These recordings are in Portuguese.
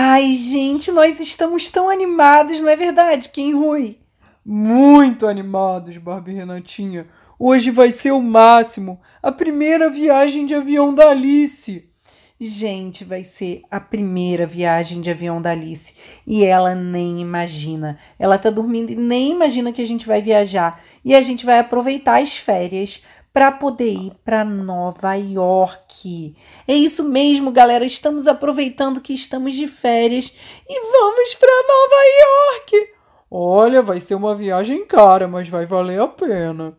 Ai, gente, nós estamos tão animados, não é verdade, Kim Rui? Muito animados, Barbie Renatinha. Hoje vai ser o máximo. A primeira viagem de avião da Alice. Gente, vai ser a primeira viagem de avião da Alice. E ela nem imagina. Ela tá dormindo e nem imagina que a gente vai viajar. E a gente vai aproveitar as férias para poder ir para Nova York. É isso mesmo, galera. Estamos aproveitando que estamos de férias e vamos para Nova York. Olha, vai ser uma viagem cara, mas vai valer a pena.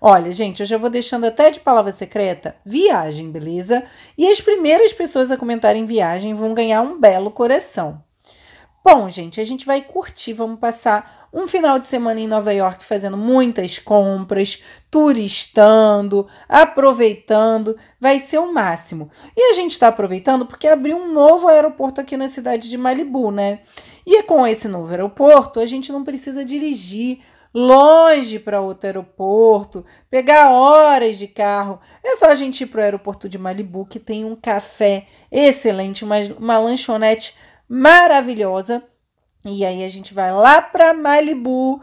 Olha, gente, eu já vou deixando até de palavra secreta viagem, beleza? E as primeiras pessoas a comentarem viagem vão ganhar um belo coração. Bom, gente, a gente vai curtir, vamos passar um final de semana em Nova York fazendo muitas compras, turistando, aproveitando, vai ser o máximo. E a gente está aproveitando porque abriu um novo aeroporto aqui na cidade de Malibu, né? E é com esse novo aeroporto, a gente não precisa dirigir longe para outro aeroporto, pegar horas de carro. É só a gente ir para o aeroporto de Malibu, que tem um café excelente, uma, uma lanchonete maravilhosa e aí a gente vai lá para Malibu,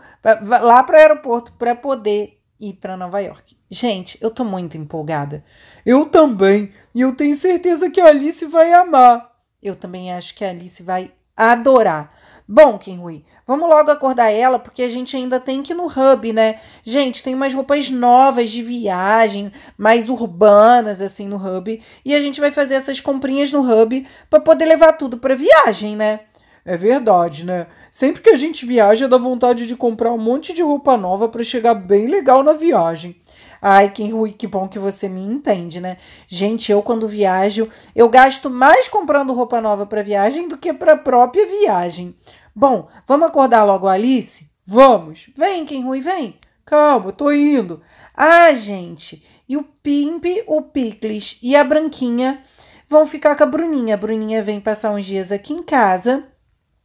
lá para o aeroporto para poder ir para Nova York. Gente, eu tô muito empolgada. Eu também. E eu tenho certeza que a Alice vai amar. Eu também acho que a Alice vai adorar. Bom, Kim Rui, vamos logo acordar ela, porque a gente ainda tem que ir no hub, né? Gente, tem umas roupas novas de viagem, mais urbanas, assim, no hub. E a gente vai fazer essas comprinhas no hub para poder levar tudo para viagem, né? É verdade, né? Sempre que a gente viaja, dá vontade de comprar um monte de roupa nova para chegar bem legal na viagem. Ai, que, que bom que você me entende, né? Gente, eu quando viajo, eu gasto mais comprando roupa nova para viagem do que para a própria viagem. Bom, vamos acordar logo Alice? Vamos. Vem, quem Rui, vem. Calma, tô indo. Ah, gente, e o Pimp, o Picles e a Branquinha vão ficar com a Bruninha. A Bruninha vem passar uns dias aqui em casa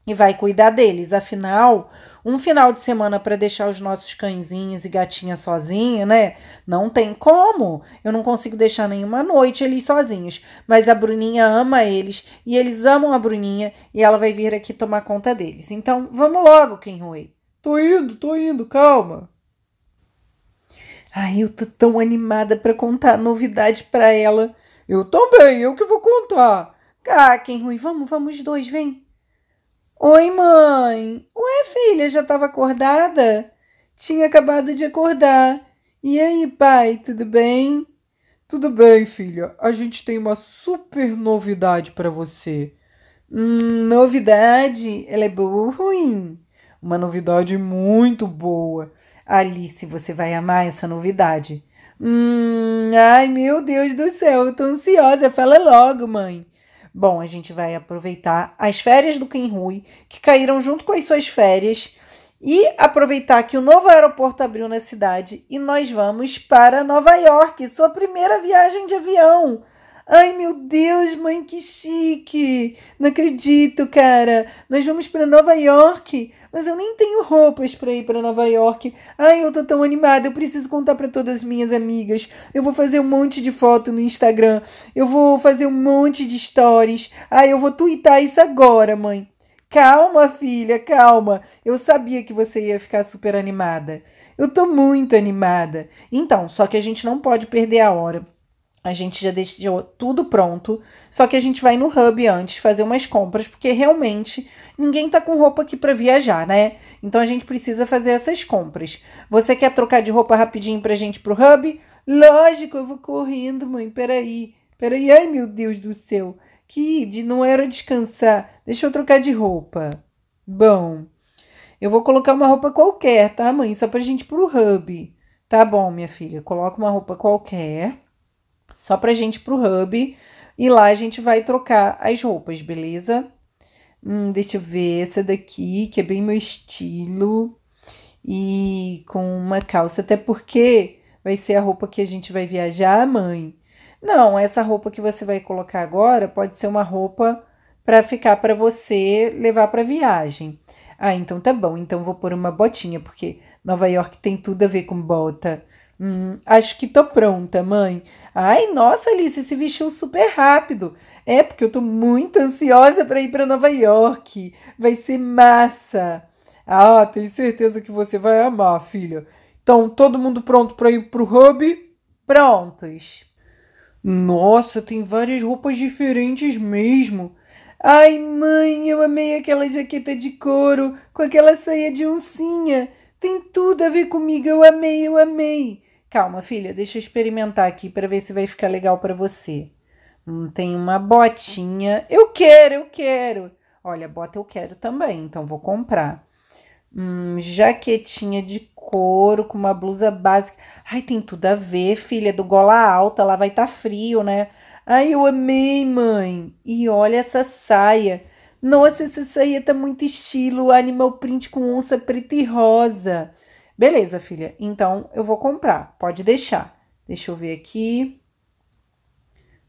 e vai cuidar deles. Afinal, um final de semana para deixar os nossos cãezinhos e gatinhas sozinhos, né? Não tem como. Eu não consigo deixar nenhuma noite eles sozinhos. Mas a Bruninha ama eles e eles amam a Bruninha e ela vai vir aqui tomar conta deles. Então, vamos logo, Rui. Tô indo, tô indo, calma. Ai, eu tô tão animada para contar a novidade para ela. Eu também, eu que vou contar. Cá, ah, Rui, vamos, vamos dois, vem. Oi, mãe. Ué, filha, já estava acordada? Tinha acabado de acordar. E aí, pai, tudo bem? Tudo bem, filha. A gente tem uma super novidade para você. Hum, novidade? Ela é boa ou ruim? Uma novidade muito boa. Alice, você vai amar essa novidade. Hum, ai, meu Deus do céu, eu tô ansiosa. Fala logo, mãe. Bom, a gente vai aproveitar as férias do Rui, que caíram junto com as suas férias, e aproveitar que o novo aeroporto abriu na cidade e nós vamos para Nova York, sua primeira viagem de avião. Ai, meu Deus, mãe, que chique! Não acredito, cara. Nós vamos para Nova York, mas eu nem tenho roupas para ir para Nova York. Ai, eu tô tão animada. Eu preciso contar para todas as minhas amigas. Eu vou fazer um monte de foto no Instagram. Eu vou fazer um monte de stories. Ai, eu vou twittar isso agora, mãe. Calma, filha, calma. Eu sabia que você ia ficar super animada. Eu tô muito animada. Então, só que a gente não pode perder a hora. A gente já deixou tudo pronto, só que a gente vai no hub antes fazer umas compras, porque realmente ninguém tá com roupa aqui para viajar, né? Então a gente precisa fazer essas compras. Você quer trocar de roupa rapidinho pra gente pro hub? Lógico, eu vou correndo, mãe. Peraí, peraí. Ai, meu Deus do céu. Que de não era descansar. Deixa eu trocar de roupa. Bom, eu vou colocar uma roupa qualquer, tá, mãe? Só pra gente ir pro hub. Tá bom, minha filha. Coloca uma roupa qualquer só pra gente pro hub. E lá a gente vai trocar as roupas, beleza? Hum, deixa eu ver essa daqui, que é bem meu estilo. E com uma calça, até porque vai ser a roupa que a gente vai viajar, mãe. Não, essa roupa que você vai colocar agora pode ser uma roupa para ficar para você levar para viagem. Ah, então tá bom. Então vou pôr uma botinha, porque Nova York tem tudo a ver com bota. Hum, acho que tô pronta, mãe. Ai, nossa, Alice se vestiu super rápido. É porque eu tô muito ansiosa para ir para Nova York. Vai ser massa. Ah, tenho certeza que você vai amar, filha. Então, todo mundo pronto para ir pro hub? Prontos. Nossa, tem várias roupas diferentes mesmo. Ai, mãe, eu amei aquela jaqueta de couro com aquela saia de oncinha. Tem tudo a ver comigo, eu amei, eu amei. Calma, filha, deixa eu experimentar aqui para ver se vai ficar legal para você. Hum, tem uma botinha. Eu quero, eu quero. Olha, bota eu quero também, então vou comprar. Hum, jaquetinha de couro com uma blusa básica. Ai, tem tudo a ver, filha, do gola alta, lá vai estar tá frio, né? Ai, eu amei, mãe. E olha essa saia. Nossa, essa saia tá muito estilo animal print com onça preta e rosa. Beleza, filha, então eu vou comprar, pode deixar. Deixa eu ver aqui.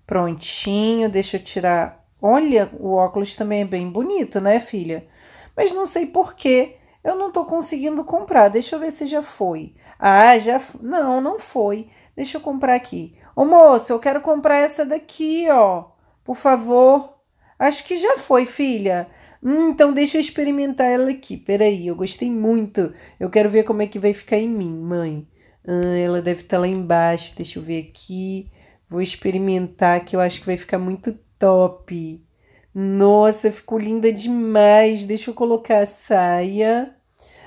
Prontinho, deixa eu tirar. Olha, o óculos também é bem bonito, né, filha? Mas não sei por que eu não tô conseguindo comprar. Deixa eu ver se já foi. Ah, já. Não, não foi. Deixa eu comprar aqui. Ô moço, eu quero comprar essa daqui, ó. Por favor. Acho que já foi, filha. Hum, então deixa eu experimentar ela aqui. Peraí, eu gostei muito. Eu quero ver como é que vai ficar em mim, mãe. Hum, ela deve estar tá lá embaixo. Deixa eu ver aqui. Vou experimentar que eu acho que vai ficar muito top. Nossa, ficou linda demais. Deixa eu colocar a saia.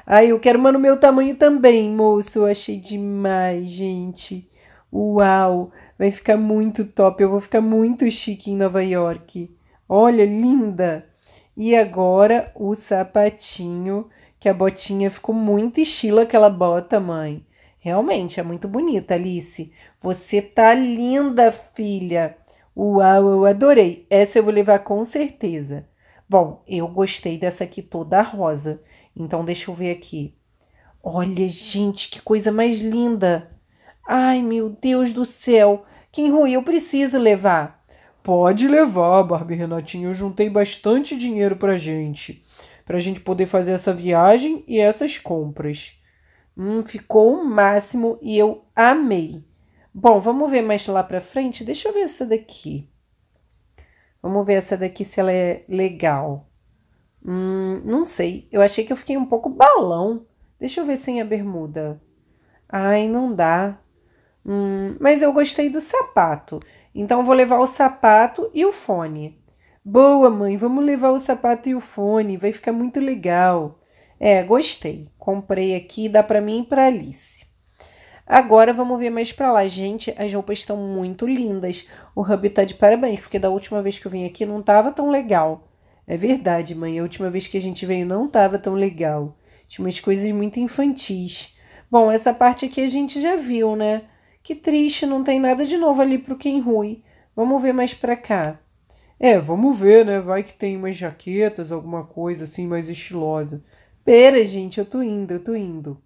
Ai, eu quero uma no meu tamanho também, moço. Eu achei demais, gente. Uau, vai ficar muito top. Eu vou ficar muito chique em Nova York. Olha, linda. E agora o sapatinho, que a botinha ficou muito estilo aquela bota, mãe. Realmente, é muito bonita, Alice. Você tá linda, filha. Uau, eu adorei. Essa eu vou levar com certeza. Bom, eu gostei dessa aqui toda rosa. Então, deixa eu ver aqui. Olha, gente, que coisa mais linda. Ai, meu Deus do céu. Quem ruim eu preciso levar. Pode levar, Barbie Renatinho. Eu juntei bastante dinheiro pra gente. Pra gente poder fazer essa viagem e essas compras. Hum, ficou o máximo e eu amei. Bom, vamos ver mais lá pra frente. Deixa eu ver essa daqui. Vamos ver essa daqui se ela é legal. Hum, não sei. Eu achei que eu fiquei um pouco balão. Deixa eu ver sem a bermuda. Ai, não dá. Hum, mas eu gostei do sapato. Então vou levar o sapato e o fone. Boa, mãe, vamos levar o sapato e o fone, vai ficar muito legal. É, gostei. Comprei aqui, dá para mim e para Alice. Agora vamos ver mais para lá. Gente, as roupas estão muito lindas. O Hub tá de parabéns, porque da última vez que eu vim aqui não tava tão legal. É verdade, mãe. A última vez que a gente veio não tava tão legal. Tinha umas coisas muito infantis. Bom, essa parte aqui a gente já viu, né? Que triste, não tem nada de novo ali pro Ken Rui. Vamos ver mais pra cá. É, vamos ver, né? Vai que tem umas jaquetas, alguma coisa assim mais estilosa. Pera, gente, eu tô indo, eu tô indo.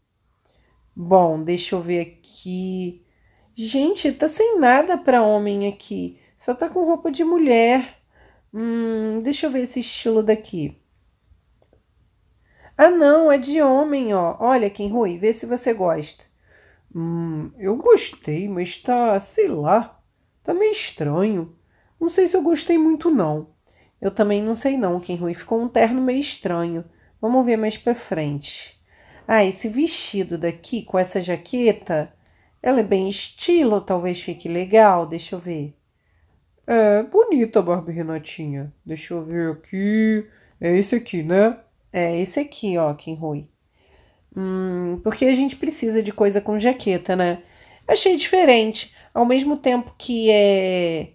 Bom, deixa eu ver aqui. Gente, tá sem nada pra homem aqui. Só tá com roupa de mulher. Hum, deixa eu ver esse estilo daqui. Ah, não, é de homem, ó. Olha, quem Rui, vê se você gosta. Hum, eu gostei, mas tá, sei lá, tá meio estranho. Não sei se eu gostei muito não. Eu também não sei não, Quem Rui ficou um terno meio estranho. Vamos ver mais pra frente. Ah, esse vestido daqui com essa jaqueta, ela é bem estilo, talvez fique legal, deixa eu ver. É, bonita a Barbie Renatinha. Deixa eu ver aqui. É esse aqui, né? É esse aqui, ó, Quem Rui. Hum, porque a gente precisa de coisa com jaqueta, né? Achei diferente. Ao mesmo tempo que é,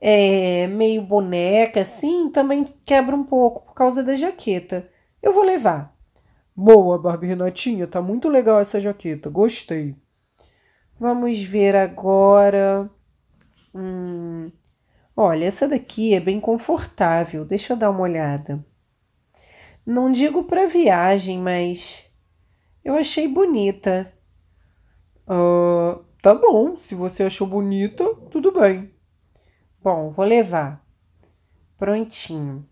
é meio boneca, assim, também quebra um pouco por causa da jaqueta. Eu vou levar. Boa, Barbie Renatinha, tá muito legal essa jaqueta, gostei. Vamos ver agora. Hum, olha, essa daqui é bem confortável, deixa eu dar uma olhada. Não digo para viagem, mas eu achei bonita. Uh, tá bom, se você achou bonita, tudo bem. Bom, vou levar. Prontinho.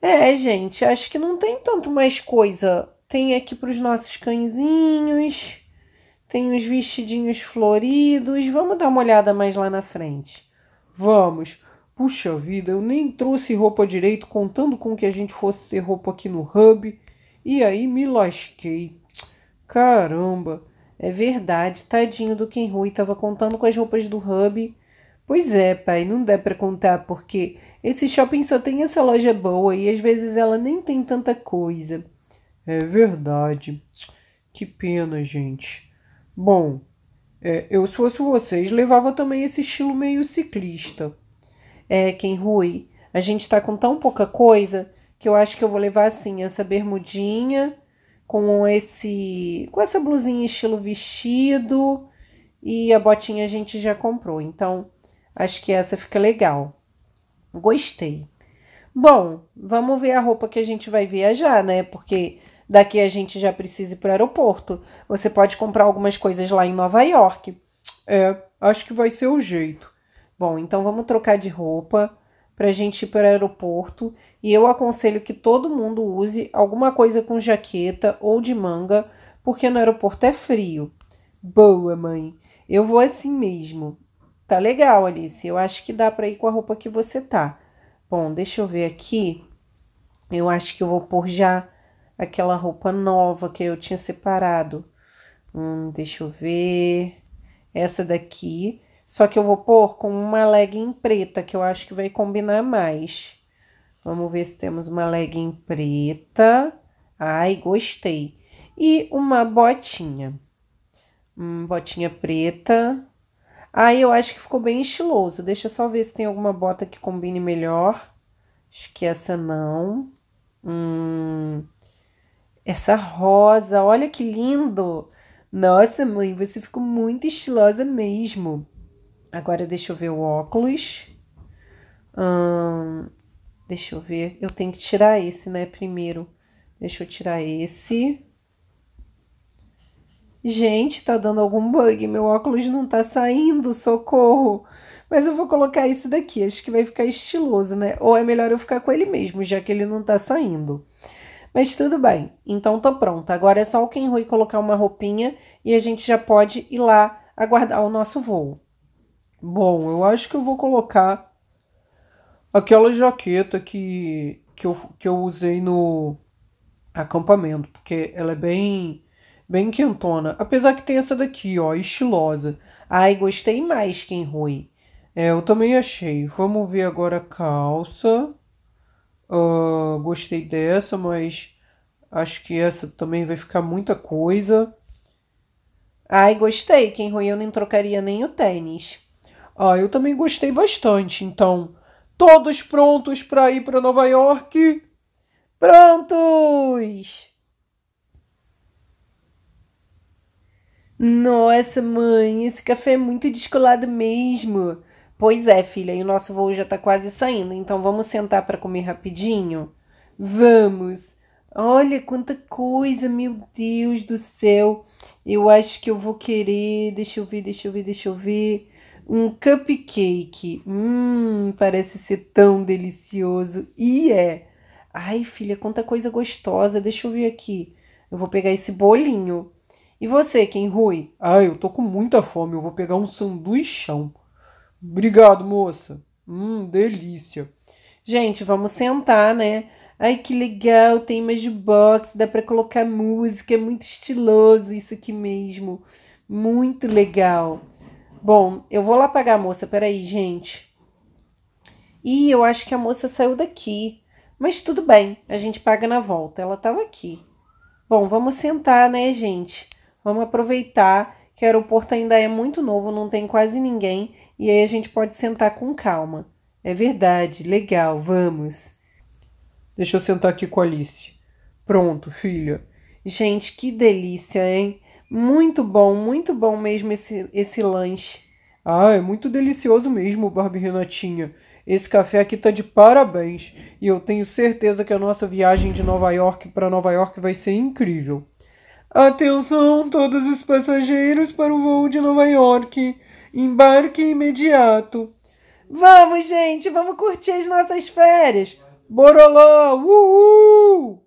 É, gente, acho que não tem tanto mais coisa. Tem aqui para os nossos cãezinhos, tem os vestidinhos floridos. Vamos dar uma olhada mais lá na frente. Vamos. Puxa vida, eu nem trouxe roupa direito, contando com que a gente fosse ter roupa aqui no hub. E aí me lasquei. Caramba, é verdade, tadinho do Ken Rui, tava contando com as roupas do Hub. Pois é, pai, não dá para contar porque esse shopping só tem essa loja boa e às vezes ela nem tem tanta coisa. É verdade. Que pena, gente. Bom, é, eu se fosse vocês, levava também esse estilo meio ciclista. É, Ken Rui, a gente tá com tão pouca coisa que eu acho que eu vou levar assim, essa bermudinha com esse com essa blusinha estilo vestido e a botinha a gente já comprou. Então, acho que essa fica legal. Gostei. Bom, vamos ver a roupa que a gente vai viajar, né? Porque daqui a gente já precisa ir para o aeroporto. Você pode comprar algumas coisas lá em Nova York. É, acho que vai ser o jeito. Bom, então vamos trocar de roupa para a gente ir para o aeroporto e eu aconselho que todo mundo use alguma coisa com jaqueta ou de manga, porque no aeroporto é frio. Boa, mãe. Eu vou assim mesmo. Tá legal, Alice. Eu acho que dá para ir com a roupa que você tá. Bom, deixa eu ver aqui. Eu acho que eu vou pôr já aquela roupa nova que eu tinha separado. Hum, deixa eu ver. Essa daqui só que eu vou pôr com uma legging preta, que eu acho que vai combinar mais. Vamos ver se temos uma legging preta. Ai, gostei. E uma botinha. Hum, botinha preta. Ai, eu acho que ficou bem estiloso. Deixa eu só ver se tem alguma bota que combine melhor. Acho que essa não. Hum, essa rosa, olha que lindo. Nossa, mãe, você ficou muito estilosa mesmo. Agora deixa eu ver o óculos. Hum, deixa eu ver. Eu tenho que tirar esse, né? Primeiro. Deixa eu tirar esse. Gente, tá dando algum bug. Meu óculos não tá saindo, socorro. Mas eu vou colocar esse daqui. Acho que vai ficar estiloso, né? Ou é melhor eu ficar com ele mesmo, já que ele não tá saindo. Mas tudo bem. Então tô pronta. Agora é só o Rui colocar uma roupinha e a gente já pode ir lá aguardar o nosso voo. Bom, eu acho que eu vou colocar aquela jaqueta que, que, eu, que eu usei no acampamento, porque ela é bem bem quentona. Apesar que tem essa daqui, ó, estilosa. Ai, gostei mais, Ken Rui. É, eu também achei. Vamos ver agora a calça. Uh, gostei dessa, mas acho que essa também vai ficar muita coisa. Ai, gostei, Ken Rui. Eu nem trocaria nem o tênis. Ah, eu também gostei bastante. Então, todos prontos para ir para Nova York? Prontos! Nossa, mãe, esse café é muito descolado mesmo. Pois é, filha, e o nosso voo já tá quase saindo, então vamos sentar para comer rapidinho? Vamos! Olha quanta coisa, meu Deus do céu. Eu acho que eu vou querer. Deixa eu ver, deixa eu ver, deixa eu ver um cupcake. Hum, parece ser tão delicioso. E é. Ai, filha, quanta coisa gostosa. Deixa eu ver aqui. Eu vou pegar esse bolinho. E você, quem Rui? Ai, eu tô com muita fome. Eu vou pegar um sanduichão. Obrigado, moça. Hum, delícia. Gente, vamos sentar, né? Ai, que legal, tem de box, dá para colocar música, é muito estiloso isso aqui mesmo. Muito legal. Bom, eu vou lá pagar a moça, peraí, gente. Ih, eu acho que a moça saiu daqui. Mas tudo bem, a gente paga na volta, ela estava aqui. Bom, vamos sentar, né, gente? Vamos aproveitar que o aeroporto ainda é muito novo, não tem quase ninguém, e aí a gente pode sentar com calma. É verdade, legal, vamos. Deixa eu sentar aqui com a Alice. Pronto, filha. Gente, que delícia, hein? Muito bom, muito bom mesmo esse, esse lanche. Ah, é muito delicioso mesmo, Barbie Renatinha. Esse café aqui tá de parabéns e eu tenho certeza que a nossa viagem de Nova York para Nova York vai ser incrível. Atenção, todos os passageiros para o voo de Nova York. Embarque imediato. Vamos, gente, vamos curtir as nossas férias. Boroló! Uhul!